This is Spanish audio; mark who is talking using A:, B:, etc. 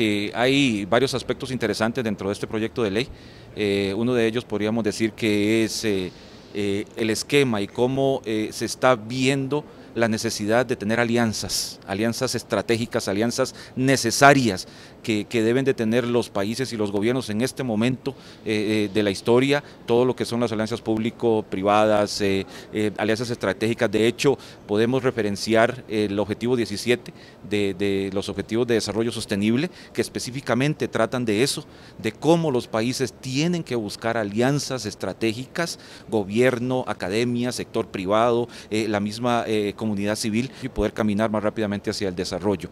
A: Eh, hay varios aspectos interesantes dentro de este proyecto de ley. Eh, uno de ellos podríamos decir que es eh, el esquema y cómo se está viendo la necesidad de tener alianzas, alianzas estratégicas, alianzas necesarias que, deben de tener los países y los gobiernos en este momento eh, eh, de la historia, todo lo que son las alianzas público-privadas, eh, alianzas estratégicas. De hecho, podemos referenciar el objetivo 17 de, los objetivos de desarrollo sostenible, que específicamente tratan de eso, de cómo los países tienen que buscar alianzas estratégicas, gobierno, academia, sector privado, la misma comunidad civil y poder caminar más rápidamente hacia el desarrollo.